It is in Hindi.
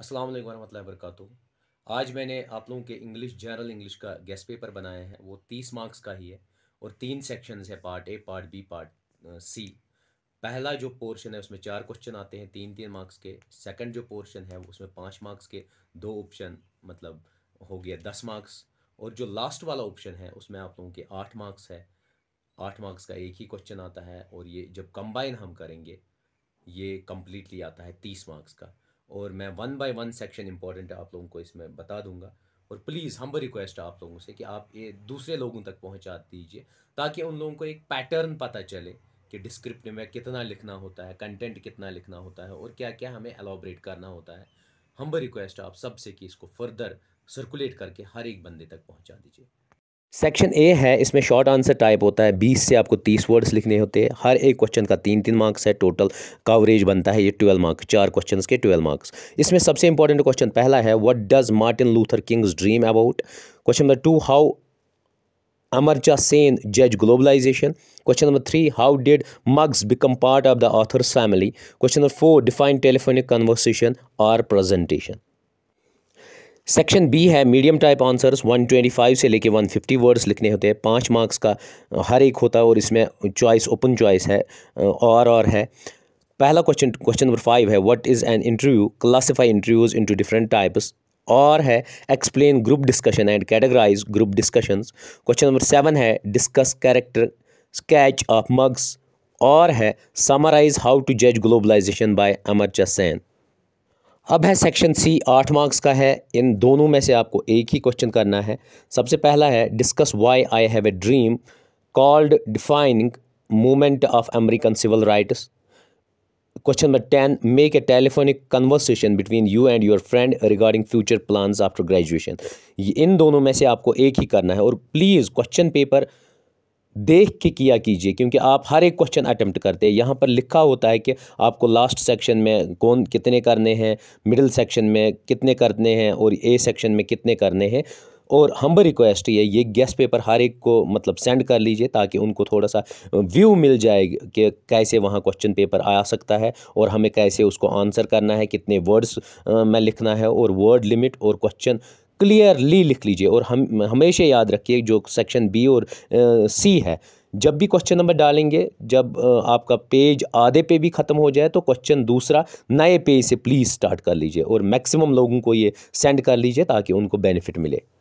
अस्सलाम वालेकुम वरहमतुल्लाहि आज मैंने आप लोगों के इंग्लिश जनरल इंग्लिश का गेस्ट पेपर बनाया है वो तीस मार्क्स का ही है और तीन सेक्शंस है part A part B part C पहला जो पोर्शन है उसमें चार क्वेश्चन आते हैं तीन तीन मार्क्स के सेकंड जो पोर्शन है उसमें पाँच मार्क्स के दो ऑप्शन मतलब हो गया दस मार्क्स और जो लास्ट वाला ऑप्शन है उसमें आप लोगों के आठ मार्क्स है आठ मार्क्स का एक ही क्वेश्चन आता है और ये जब कंबाइन हम करेंगे ये कम्प्लीटली आता है तीस मार्क्स का और मैं one by one section important आप लोगों को इसमें बता दूंगा और प्लीज़ हम रिक्वेस्ट है आप लोगों से कि आप ये दूसरे लोगों तक पहुंचा दीजिए ताकि उन लोगों को एक पैटर्न पता चले कि डिस्क्रिप्ट में कितना लिखना होता है कंटेंट कितना लिखना होता है और क्या क्या हमें एलाबरेट करना होता है हम रिक्वेस्ट है आप सबसे कि इसको फर्दर सर्कुलेट करके हर एक बंदे तक पहुँचा दीजिए सेक्शन ए है इसमें शॉर्ट आंसर टाइप होता है बीस से आपको तीस वर्ड्स लिखने होते हैं हर एक क्वेश्चन का तीन तीन मार्क्स है टोटल कवरेज बनता है ये ट्वेल्व मार्क्स चार क्वेश्चन के ट्वेल्व मार्क्स इसमें सबसे इंपॉर्टेंट क्वेश्चन पहला है what does Martin Luther King's dream about question number two how Amartya Sen जज globalisation question number three how did Mugs become part of the author's family question number four define telephonic conversation or presentation section B है मीडियम टाइप आंसर्स 125 से लेके 150 वर्ड्स लिखने होते हैं पाँच मार्क्स का हर एक होता है और इसमें चॉइस ओपन चॉइस है और और है पहला क्वेश्चन क्वेश्चन नंबर फाइव है what is an interview classify interviews into different types और है explain group discussion and categorise group discussion question number seven है discuss character sketch of Mugs और है समराइज हाउ टू जज ग्लोबलाइजेशन बाय अमरचा सेन अब है सेक्शन सी आठ मार्क्स का है इन दोनों में से आपको एक ही क्वेश्चन करना है सबसे पहला है discuss why I have a dream called defining movement of American civil rights question number ten make a telephonic conversation between you and your friend regarding future plans after graduation इन दोनों में से आपको एक ही करना है और प्लीज़ क्वेश्चन पेपर देख के किया कीजिए क्योंकि आप हर एक क्वेश्चन अटैम्प्ट करते हैं यहाँ पर लिखा होता है कि आपको लास्ट सेक्शन में कौन कितने करने हैं मिडिल सेक्शन में कितने करने हैं और ए सेक्शन में कितने करने हैं और हम्बर रिक्वेस्ट ये ये गैस पेपर हर एक को मतलब सेंड कर लीजिए ताकि उनको थोड़ा सा व्यू मिल जाए कि कैसे वहाँ क्वेश्चन पेपर आ सकता है और हमें कैसे उसको आंसर करना है कितने वर्ड्स में लिखना है और वर्ड लिमिट और क्वेश्चन क्लियरली लिख लीजिए और हम हमेशा याद रखिए जो सेक्शन बी और सी है जब भी क्वेश्चन नंबर डालेंगे जब आपका पेज आधे पे भी ख़त्म हो जाए तो क्वेश्चन दूसरा नए पेज से प्लीज़ स्टार्ट कर लीजिए और मैक्सिमम लोगों को ये सेंड कर लीजिए ताकि उनको बेनिफिट मिले